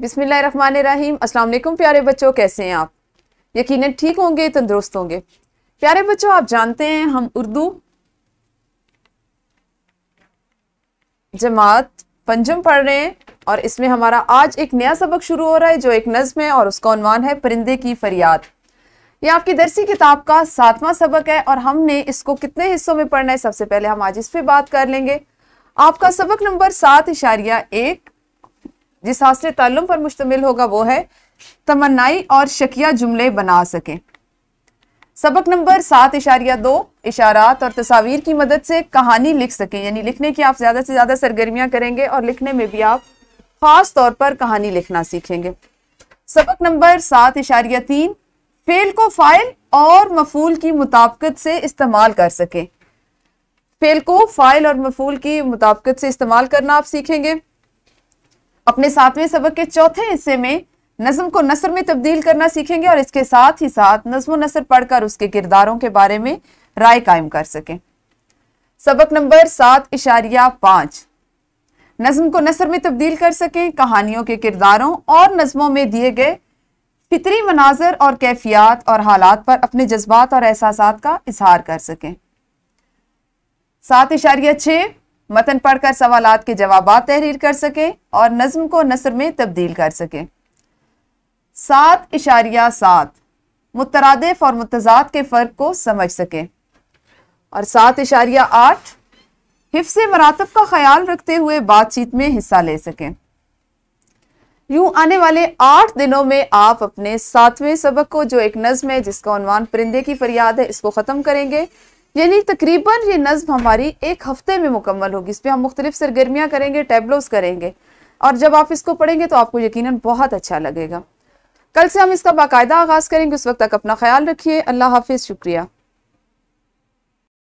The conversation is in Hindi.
बिसमीम अस्सलाम प्यारे बच्चों कैसे हैं आप यकीनन ठीक होंगे तंदुरुस्त होंगे प्यारे बच्चों आप जानते हैं हम उर्दू जमात पंजम पढ़ रहे हैं और इसमें हमारा आज एक नया सबक शुरू हो रहा है जो एक नज्म है और उसका उनवान है परिंदे की फरियाद ये आपकी दरसी किताब का सातवां सबक है और हमने इसको कितने हिस्सों में पढ़ना है सबसे पहले हम आज इस पर बात कर लेंगे आपका सबक नंबर सात इशारिया एक जिस हासिल ताल्लुम पर मुश्तमिल होगा वो है तमन्नाई और शकिया जुमले बना सकें सबक नंबर सात इशारिया दो इशारात और तस्वीर की मदद से कहानी लिख सकें यानी लिखने की आप ज़्यादा से ज़्यादा सरगर्मियाँ करेंगे और लिखने में भी आप ख़ास तौर पर कहानी लिखना सीखेंगे सबक नंबर सात इशारिया तीन फेल को फाइल और मफूल की मुताबकत से इस्तेमाल कर सकें फेल को फाइल और मफूल की मुताबकत से इस्तेमाल करना आप सीखेंगे अपने सातवें सबक के चौथे हिस्से में नजम को नसर में तब्दील करना सीखेंगे और इसके साथ ही साथ नज्म नसर पढ़कर उसके किरदारों के बारे में राय कायम कर सकें सबक नंबर सात इशारिया पाँच नज्म को नसर में तब्दील कर सकें कहानियों के किरदारों और नज्मों में दिए गए फितरी मनाजर और कैफियात और हालात पर अपने जज्बात और एहसास का इजहार कर सकें सात इशारिया छः मतन पढ़कर सवाल के जवाब तहरीर कर सकें और नज्म को नसर में तब्दील कर सकें सात इशारिया सात मुतरदफ और मुतजाद के फ़र्क को समझ सकें और सात इशारिया आठ हिफ्स मरातब का ख्याल रखते हुए बातचीत में हिस्सा ले सकें यूं आने वाले आठ दिनों में आप अपने सातवें सबक को जो एक नज्म है जिसका उनवान परिंदे की फरियाद है इसको ख़त्म करेंगे यानी तकरीबन ये नज़म हमारी एक हफ्ते में मुकम्मल होगी इस पर हम मुख्तलिफ सरगर्मियाँ करेंगे टेबलोस करेंगे और जब आप इसको पढ़ेंगे तो आपको यकीनन बहुत अच्छा लगेगा कल से हम इसका बाकायदा आगाज़ करेंगे उस वक्त तक अपना ख्याल रखिए अल्लाह हाफिज़ शुक्रिया